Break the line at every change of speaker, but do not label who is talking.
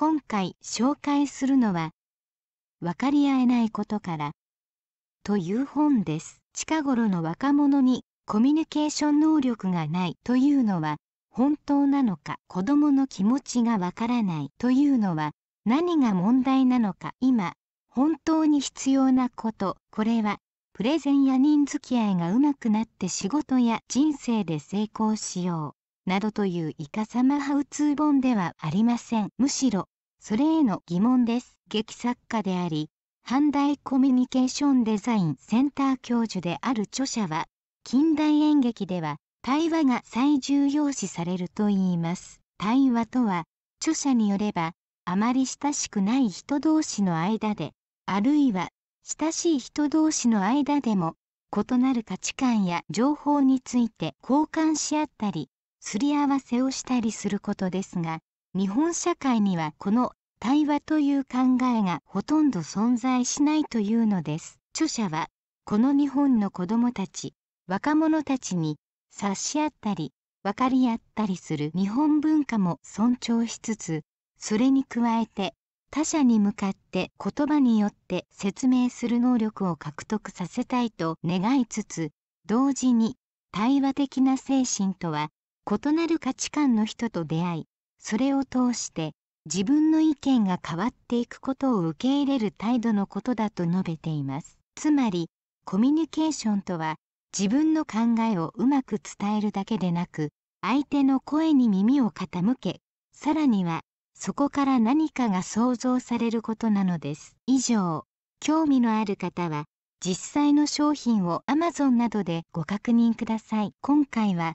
今回紹介するのは「分かり合えないことから」という本です。近頃の若者にコミュニケーション能力がないというのは本当なのか子どもの気持ちがわからないというのは何が問題なのか今本当に必要なことこれはプレゼンや人付き合いがうまくなって仕事や人生で成功しようなどというイカマハウツー本ではありません。むしろ、それへの疑問です。劇作家であり、阪大コミュニケーションデザインセンター教授である著者は、近代演劇では対話が最重要視されるといいます。対話とは、著者によれば、あまり親しくない人同士の間で、あるいは親しい人同士の間でも、異なる価値観や情報について交換し合ったり、すり合わせをしたりすることですが日本社会にはこの対話という考えがほとんど存在しないというのです著者はこの日本の子どもたち若者たちに察し合ったり分かり合ったりする日本文化も尊重しつつそれに加えて他者に向かって言葉によって説明する能力を獲得させたいと願いつつ同時に対話的な精神とは異なる価値観の人と出会いそれを通して自分の意見が変わっていくことを受け入れる態度のことだと述べていますつまりコミュニケーションとは自分の考えをうまく伝えるだけでなく相手の声に耳を傾けさらにはそこから何かが想像されることなのです以上興味のある方は実際の商品を Amazon などでご確認ください今回は